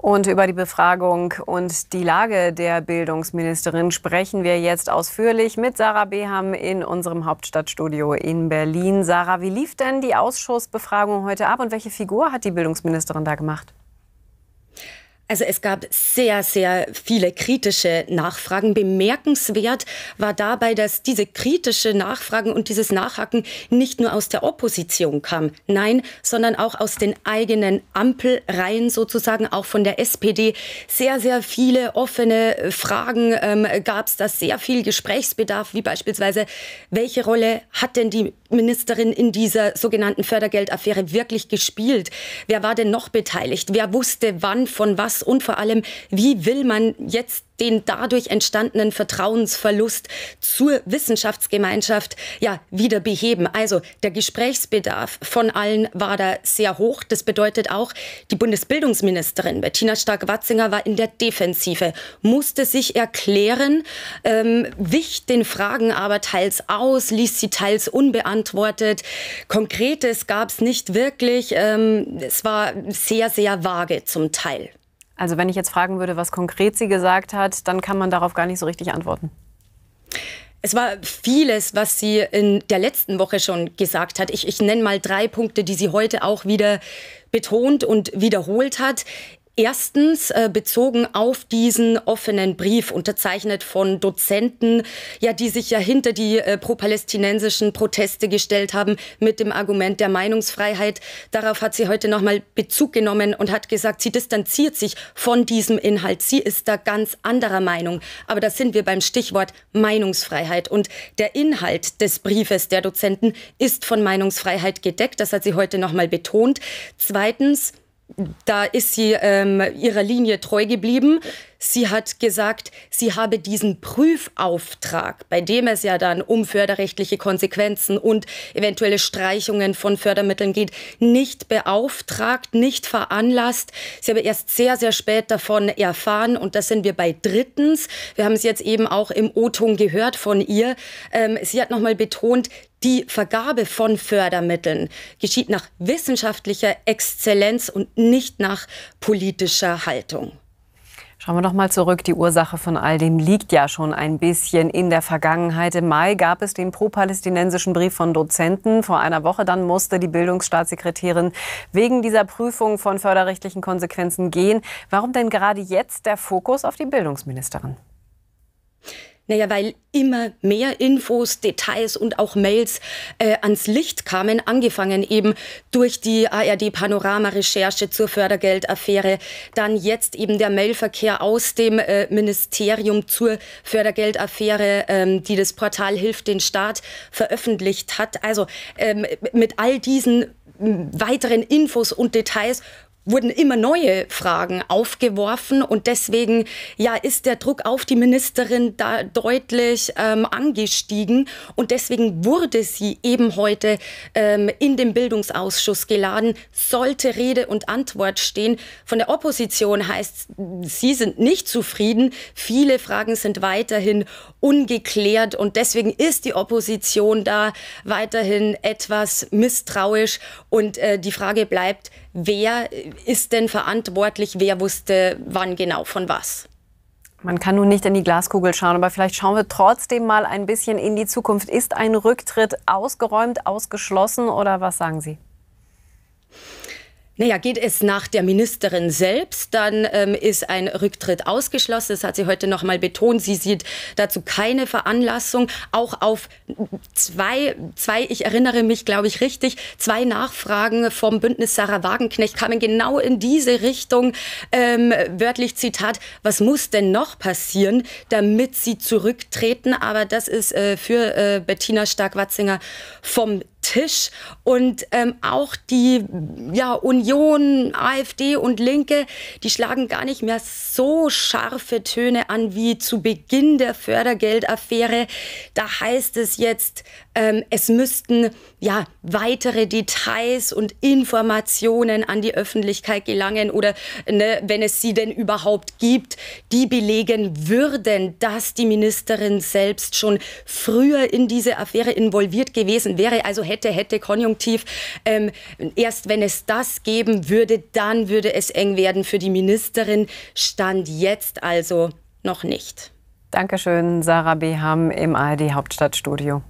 Und über die Befragung und die Lage der Bildungsministerin sprechen wir jetzt ausführlich mit Sarah Beham in unserem Hauptstadtstudio in Berlin. Sarah, wie lief denn die Ausschussbefragung heute ab und welche Figur hat die Bildungsministerin da gemacht? Also es gab sehr, sehr viele kritische Nachfragen. Bemerkenswert war dabei, dass diese kritische Nachfragen und dieses Nachhaken nicht nur aus der Opposition kam, nein, sondern auch aus den eigenen Ampelreihen sozusagen, auch von der SPD. Sehr, sehr viele offene Fragen ähm, gab es, da sehr viel Gesprächsbedarf, wie beispielsweise, welche Rolle hat denn die Ministerin in dieser sogenannten Fördergeldaffäre wirklich gespielt? Wer war denn noch beteiligt? Wer wusste wann von was? und vor allem, wie will man jetzt den dadurch entstandenen Vertrauensverlust zur Wissenschaftsgemeinschaft ja wieder beheben. Also der Gesprächsbedarf von allen war da sehr hoch. Das bedeutet auch, die Bundesbildungsministerin Bettina Stark-Watzinger war in der Defensive, musste sich erklären, ähm, wich den Fragen aber teils aus, ließ sie teils unbeantwortet. Konkretes gab es nicht wirklich. Ähm, es war sehr, sehr vage zum Teil. Also wenn ich jetzt fragen würde, was konkret sie gesagt hat, dann kann man darauf gar nicht so richtig antworten. Es war vieles, was sie in der letzten Woche schon gesagt hat. Ich, ich nenne mal drei Punkte, die sie heute auch wieder betont und wiederholt hat. Erstens äh, bezogen auf diesen offenen Brief, unterzeichnet von Dozenten, ja, die sich ja hinter die äh, pro-palästinensischen Proteste gestellt haben mit dem Argument der Meinungsfreiheit. Darauf hat sie heute nochmal Bezug genommen und hat gesagt, sie distanziert sich von diesem Inhalt. Sie ist da ganz anderer Meinung. Aber da sind wir beim Stichwort Meinungsfreiheit. Und der Inhalt des Briefes der Dozenten ist von Meinungsfreiheit gedeckt. Das hat sie heute nochmal betont. Zweitens, da ist sie ähm, ihrer Linie treu geblieben. Sie hat gesagt, sie habe diesen Prüfauftrag, bei dem es ja dann um förderrechtliche Konsequenzen und eventuelle Streichungen von Fördermitteln geht, nicht beauftragt, nicht veranlasst. Sie habe erst sehr, sehr spät davon erfahren und das sind wir bei drittens. Wir haben es jetzt eben auch im O-Ton gehört von ihr. Ähm, sie hat nochmal betont, die Vergabe von Fördermitteln geschieht nach wissenschaftlicher Exzellenz und nicht nach politischer Haltung. Schauen wir noch mal zurück. Die Ursache von all dem liegt ja schon ein bisschen in der Vergangenheit. Im Mai gab es den pro-palästinensischen Brief von Dozenten. Vor einer Woche dann musste die Bildungsstaatssekretärin wegen dieser Prüfung von förderrechtlichen Konsequenzen gehen. Warum denn gerade jetzt der Fokus auf die Bildungsministerin? Naja, weil immer mehr Infos, Details und auch Mails äh, ans Licht kamen, angefangen eben durch die ARD-Panorama-Recherche zur Fördergeldaffäre, dann jetzt eben der Mailverkehr aus dem äh, Ministerium zur Fördergeldaffäre, ähm, die das Portal Hilft den Staat veröffentlicht hat. Also ähm, mit all diesen weiteren Infos und Details wurden immer neue Fragen aufgeworfen und deswegen ja ist der Druck auf die Ministerin da deutlich ähm, angestiegen und deswegen wurde sie eben heute ähm, in den Bildungsausschuss geladen, sollte Rede und Antwort stehen. Von der Opposition heißt, sie sind nicht zufrieden, viele Fragen sind weiterhin ungeklärt und deswegen ist die Opposition da weiterhin etwas misstrauisch und äh, die Frage bleibt, wer ist denn verantwortlich? Wer wusste wann genau von was? Man kann nun nicht in die Glaskugel schauen, aber vielleicht schauen wir trotzdem mal ein bisschen in die Zukunft. Ist ein Rücktritt ausgeräumt, ausgeschlossen oder was sagen Sie? Naja, geht es nach der Ministerin selbst, dann ähm, ist ein Rücktritt ausgeschlossen. Das hat sie heute noch mal betont. Sie sieht dazu keine Veranlassung. Auch auf zwei, zwei, ich erinnere mich, glaube ich, richtig, zwei Nachfragen vom Bündnis Sarah Wagenknecht kamen genau in diese Richtung. Ähm, wörtlich Zitat, was muss denn noch passieren, damit sie zurücktreten? Aber das ist äh, für äh, Bettina Stark-Watzinger vom Tisch. Und ähm, auch die ja, Union, AfD und Linke, die schlagen gar nicht mehr so scharfe Töne an wie zu Beginn der Fördergeldaffäre. Da heißt es jetzt, ähm, es müssten ja weitere Details und Informationen an die Öffentlichkeit gelangen oder ne, wenn es sie denn überhaupt gibt, die belegen würden, dass die Ministerin selbst schon früher in diese Affäre involviert gewesen wäre. Also hätte hätte, hätte, Konjunktiv. Ähm, erst wenn es das geben würde, dann würde es eng werden für die Ministerin. Stand jetzt also noch nicht. Dankeschön, Sarah Beham im ARD Hauptstadtstudio.